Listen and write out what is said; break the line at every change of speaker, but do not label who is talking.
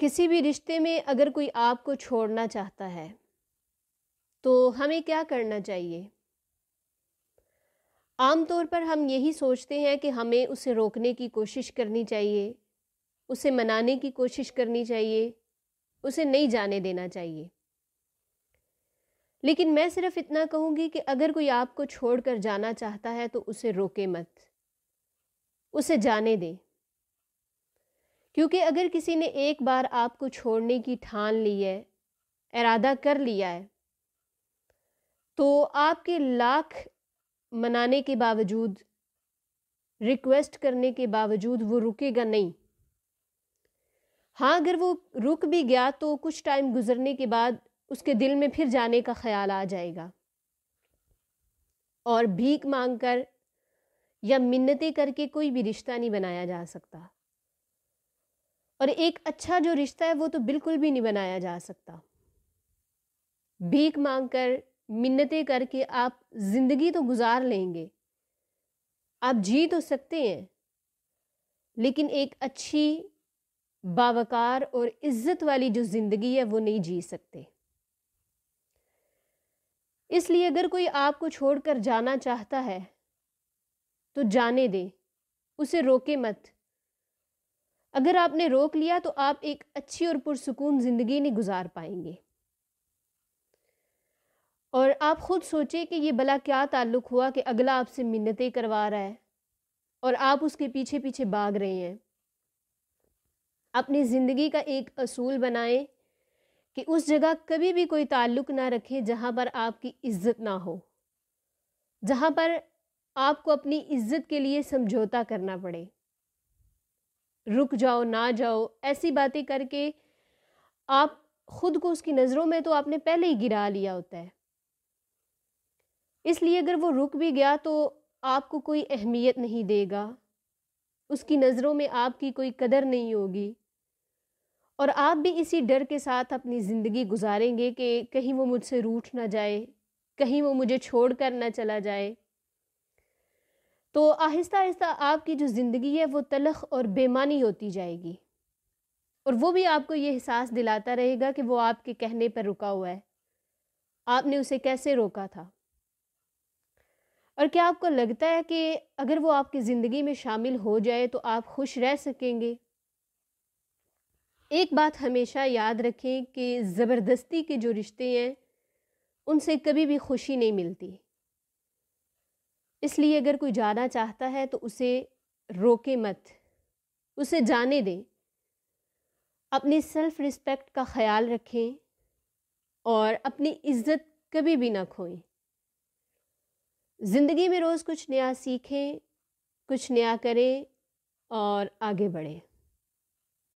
किसी भी रिश्ते में अगर कोई आपको छोड़ना चाहता है तो हमें क्या करना चाहिए आमतौर पर हम यही सोचते हैं कि हमें उसे रोकने की कोशिश करनी चाहिए उसे मनाने की कोशिश करनी चाहिए उसे नहीं जाने देना चाहिए लेकिन मैं सिर्फ इतना कहूँगी कि अगर कोई आपको छोड़कर जाना चाहता है तो उसे रोके मत उसे जाने दें क्योंकि अगर किसी ने एक बार आपको छोड़ने की ठान ली है इरादा कर लिया है तो आपके लाख मनाने के बावजूद रिक्वेस्ट करने के बावजूद वो रुकेगा नहीं हाँ अगर वो रुक भी गया तो कुछ टाइम गुजरने के बाद उसके दिल में फिर जाने का ख्याल आ जाएगा और भीख मांगकर या मिन्नतें करके कोई भी रिश्ता नहीं बनाया जा सकता और एक अच्छा जो रिश्ता है वो तो बिल्कुल भी नहीं बनाया जा सकता भीख मांग कर मिन्नतें करके आप जिंदगी तो गुजार लेंगे आप जी तो सकते हैं लेकिन एक अच्छी बावकार और इज्जत वाली जो ज़िंदगी है वो नहीं जी सकते इसलिए अगर कोई आपको छोड़कर जाना चाहता है तो जाने दे उसे रोके मत अगर आपने रोक लिया तो आप एक अच्छी और पुरसकून ज़िंदगी नहीं गुजार पाएंगे और आप ख़ुद सोचें कि ये भला क्या ताल्लुक़ हुआ कि अगला आपसे मिन्नतें करवा रहा है और आप उसके पीछे पीछे भाग रहे हैं अपनी ज़िंदगी का एक असूल बनाएं कि उस जगह कभी भी कोई ताल्लुक़ ना रखें जहां पर आपकी इज्जत ना हो जहां पर आपको अपनी इज्जत के लिए समझौता करना पड़े रुक जाओ ना जाओ ऐसी बातें करके आप खुद को उसकी नज़रों में तो आपने पहले ही गिरा लिया होता है इसलिए अगर वो रुक भी गया तो आपको कोई अहमियत नहीं देगा उसकी नज़रों में आपकी कोई कदर नहीं होगी और आप भी इसी डर के साथ अपनी ज़िंदगी गुजारेंगे कि कहीं वो मुझसे रूठ ना जाए कहीं वो मुझे छोड़ कर ना चला जाए तो आहिस्ता आहिस्ता आपकी जो ज़िंदगी है वो तलख और बेमानी होती जाएगी और वो भी आपको ये एहसास दिलाता रहेगा कि वो आपके कहने पर रुका हुआ है आपने उसे कैसे रोका था और क्या आपको लगता है कि अगर वो आपकी ज़िंदगी में शामिल हो जाए तो आप खुश रह सकेंगे एक बात हमेशा याद रखें कि ज़बरदस्ती के जो रिश्ते हैं उनसे कभी भी खुशी नहीं मिलती इसलिए अगर कोई जाना चाहता है तो उसे रोके मत उसे जाने दें अपनी सेल्फ़ रिस्पेक्ट का ख्याल रखें और अपनी इज़्ज़त कभी भी ना खोएं ज़िंदगी में रोज़ कुछ नया सीखें कुछ नया करें और आगे बढ़ें